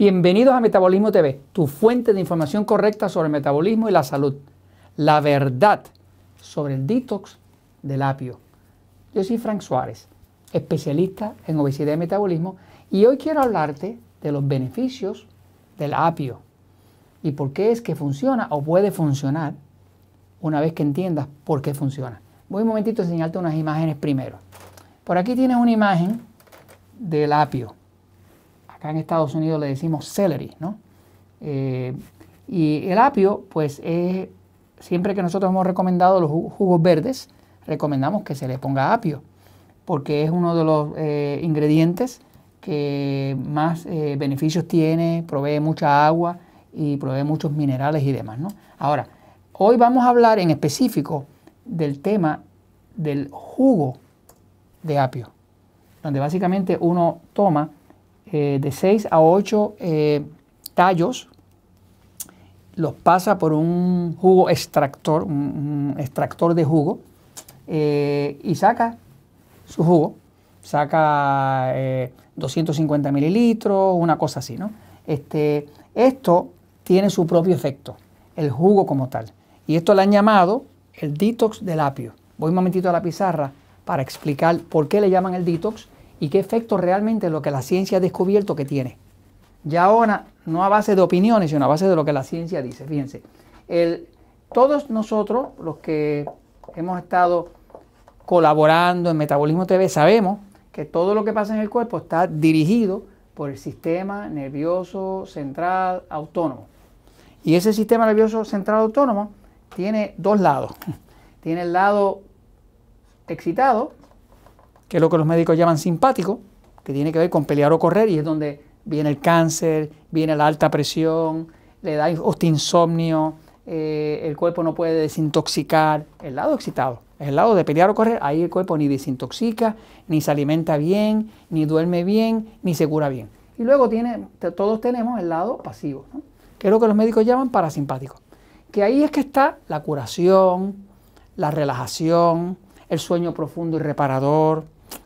Bienvenidos a Metabolismo TV, tu fuente de información correcta sobre el metabolismo y la salud. La verdad sobre el detox del apio. Yo soy Frank Suárez, especialista en obesidad y metabolismo, y hoy quiero hablarte de los beneficios del apio y por qué es que funciona o puede funcionar una vez que entiendas por qué funciona. Voy un momentito a enseñarte unas imágenes primero. Por aquí tienes una imagen del apio. Acá en Estados Unidos le decimos celery, ¿no? Eh, y el apio, pues es, siempre que nosotros hemos recomendado los jugos verdes, recomendamos que se le ponga apio, porque es uno de los eh, ingredientes que más eh, beneficios tiene, provee mucha agua y provee muchos minerales y demás, ¿no? Ahora, hoy vamos a hablar en específico del tema del jugo de apio, donde básicamente uno toma eh, de 6 a 8 eh, tallos, los pasa por un jugo extractor, un, extractor de jugo, eh, y saca su jugo, saca 250 mililitros, una cosa así, ¿no? Este, esto tiene su propio efecto, el jugo como tal. Y esto lo han llamado el detox del apio. Voy un momentito a la pizarra para explicar por qué le llaman el detox y qué efecto realmente lo que la ciencia ha descubierto que tiene. Ya ahora, no a base de opiniones, sino a base de lo que la ciencia dice. Fíjense, todos nosotros, los que hemos estado colaborando en Metabolismo TV, sabemos que todo lo que pasa en el cuerpo está dirigido por el sistema nervioso central autónomo. Y ese sistema nervioso central autónomo tiene dos lados. Tiene el lado excitado que es lo que los médicos llaman simpático, que tiene que ver con pelear o correr y es donde viene el cáncer, viene la alta presión, le da insomnio, eh, el cuerpo no puede desintoxicar, el lado excitado, el lado de pelear o correr, ahí el cuerpo ni desintoxica, ni se alimenta bien, ni duerme bien, ni se cura bien. Y luego tiene, todos tenemos el lado pasivo, que es lo que los médicos llaman parasimpático, que ahí es que está la curación, la relajación, el sueño profundo y reparador,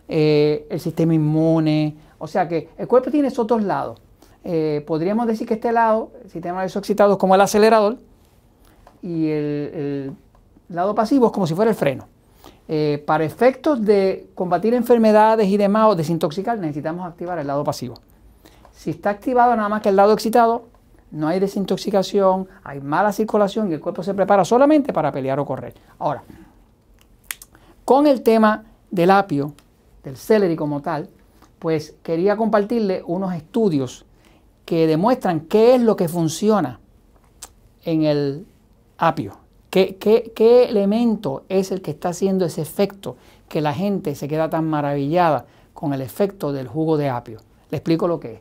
eh, el sistema inmune. O sea que el cuerpo tiene esos dos lados. Eh, podríamos decir que este lado, el sistema nervioso excitado, es como el acelerador y el, lado pasivo es como si fuera el freno. Eh, para efectos de combatir enfermedades y demás o desintoxicar, necesitamos activar el lado pasivo. Si está activado nada más que el lado excitado, no hay desintoxicación, hay mala circulación y el cuerpo se prepara solamente para pelear o correr. Ahora, con el tema del apio, del celery como tal, pues quería compartirle unos estudios que demuestran qué es lo que funciona en el apio, qué, qué, elemento es el que está haciendo ese efecto que la gente se queda tan maravillada con el efecto del jugo de apio. Le explico lo que es.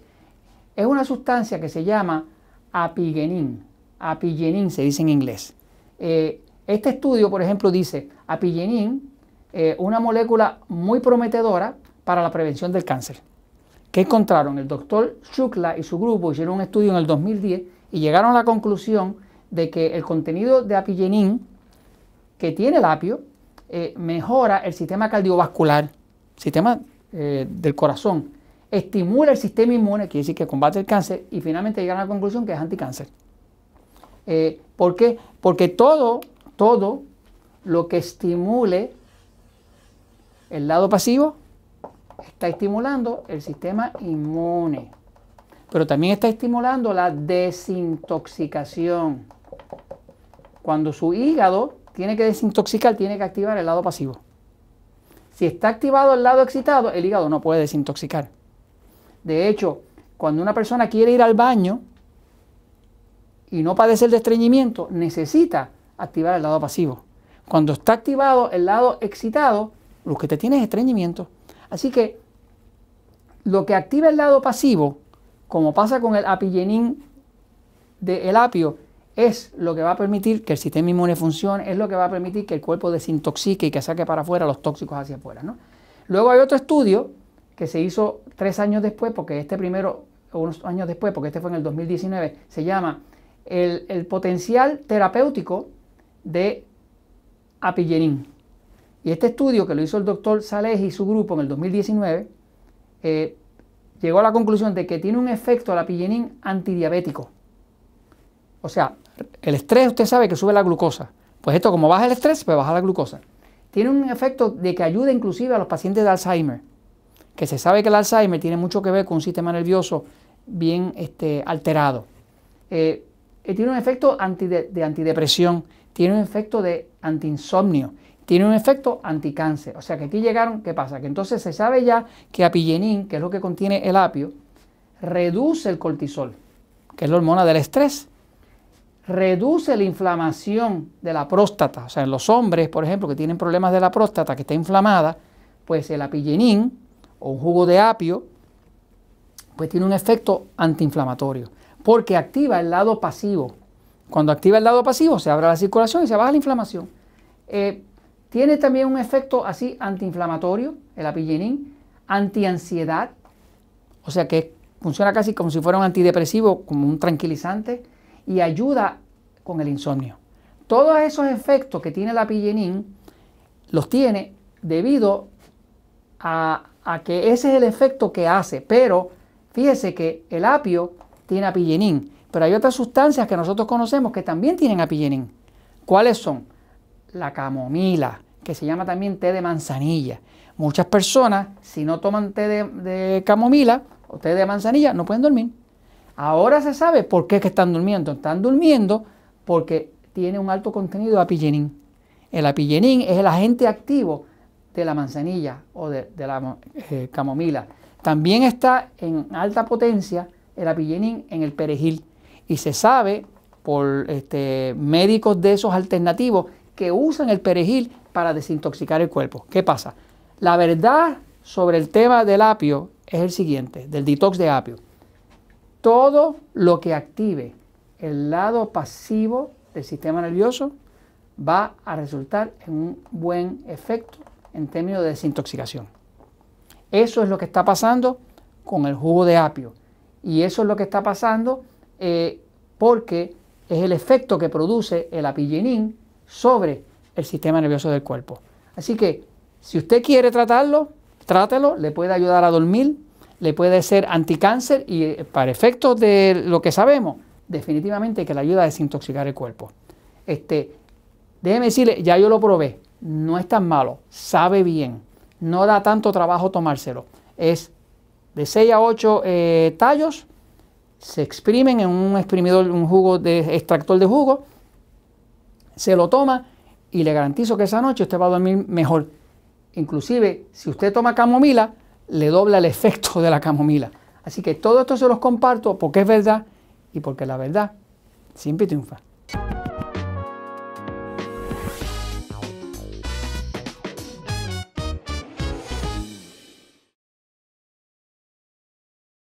Es una sustancia que se llama apigenin. Apigenin se dice en inglés. Eh, este estudio, por ejemplo, dice apigenin eh, una molécula muy prometedora para la prevención del cáncer. ¿Qué encontraron? El doctor Shukla y su grupo hicieron un estudio en el 2010 y llegaron a la conclusión de que el contenido de apigenin que tiene el apio eh, mejora el sistema cardiovascular, sistema eh, del corazón, estimula el sistema inmune, quiere decir que combate el cáncer, y finalmente llegaron a la conclusión que es anticáncer. ¿Por qué? Porque todo, todo lo que estimule el lado pasivo está estimulando el sistema inmune, pero también está estimulando la desintoxicación. Cuando su hígado tiene que desintoxicar, tiene que activar el lado pasivo. Si está activado el lado excitado, el hígado no puede desintoxicar. De hecho, cuando una persona quiere ir al baño y no padece el destreñimiento necesita activar el lado pasivo. Cuando está activado el lado excitado, lo que te tiene estreñimiento. Así que lo que activa el lado pasivo, como pasa con el apillenín del apio, es lo que va a permitir que el sistema inmune funcione, es lo que va a permitir que el cuerpo desintoxique y que saque para afuera los tóxicos hacia afuera. ¿no? Luego hay otro estudio que se hizo tres años después, porque este primero, unos años después, porque este fue en el 2019, se llama el, el potencial terapéutico de apillenín. Y este estudio que lo hizo el doctor Sales y su grupo en el 2019, eh, llegó a la conclusión de que tiene un efecto la pillenina antidiabético. O sea, el estrés usted sabe que sube la glucosa. Pues esto como baja el estrés, pues baja la glucosa. Tiene un efecto de que ayuda inclusive a los pacientes de Alzheimer, que se sabe que el Alzheimer tiene mucho que ver con un sistema nervioso bien este, alterado. Eh, eh, tiene un efecto de, de antidepresión, tiene un efecto de antiinsomnio tiene un efecto anticáncer. O sea que aquí llegaron, ¿qué pasa? Que entonces se sabe ya que apigenin que es lo que contiene el apio, reduce el cortisol, que es la hormona del estrés. Reduce la inflamación de la próstata. O sea, en los hombres, por ejemplo, que tienen problemas de la próstata, que está inflamada, pues el apigenin o un jugo de apio, pues tiene un efecto antiinflamatorio, porque activa el lado pasivo. Cuando activa el lado pasivo se abre la circulación y se baja la inflamación. Eh, tiene también un efecto así antiinflamatorio, el apigenin, antiansiedad, o sea que funciona casi como si fuera un antidepresivo, como un tranquilizante, y ayuda con el insomnio. Todos esos efectos que tiene el apillenín los tiene debido a, que ese es el efecto que hace, pero fíjese que el apio tiene apillenín. pero hay otras sustancias que nosotros conocemos que también tienen apigenin ¿Cuáles son? la camomila, que se llama también té de manzanilla. Muchas personas, si no toman té de, camomila o té de manzanilla, no pueden dormir. Ahora se sabe por qué es que están durmiendo. Están durmiendo porque tiene un alto contenido de apigenin, El apigenin es el agente activo de la manzanilla o de, la eh, camomila. También está en alta potencia el apigenin en el perejil. Y se sabe por este, médicos de esos alternativos que usan el perejil para desintoxicar el cuerpo. ¿Qué pasa? La verdad sobre el tema del apio es el siguiente, del detox de apio. Todo lo que active el lado pasivo del sistema nervioso va a resultar en un buen efecto en términos de desintoxicación. Eso es lo que está pasando con el jugo de apio. Y eso es lo que está pasando eh, porque es el efecto que produce el apigenin sobre el sistema nervioso del cuerpo. Así que si usted quiere tratarlo, trátelo, le puede ayudar a dormir, le puede ser anticáncer y eh, para efectos de lo que sabemos, definitivamente que le ayuda a desintoxicar el cuerpo. Este, déjeme decirle, ya yo lo probé, no es tan malo, sabe bien, no da tanto trabajo tomárselo. Es de 6 a 8 eh, tallos, se exprimen en un exprimidor, un jugo de extractor de jugo se lo toma y le garantizo que esa noche usted va a dormir mejor. Inclusive, si usted toma camomila, le dobla el efecto de la camomila. Así que todo esto se los comparto porque es verdad y porque la verdad siempre triunfa.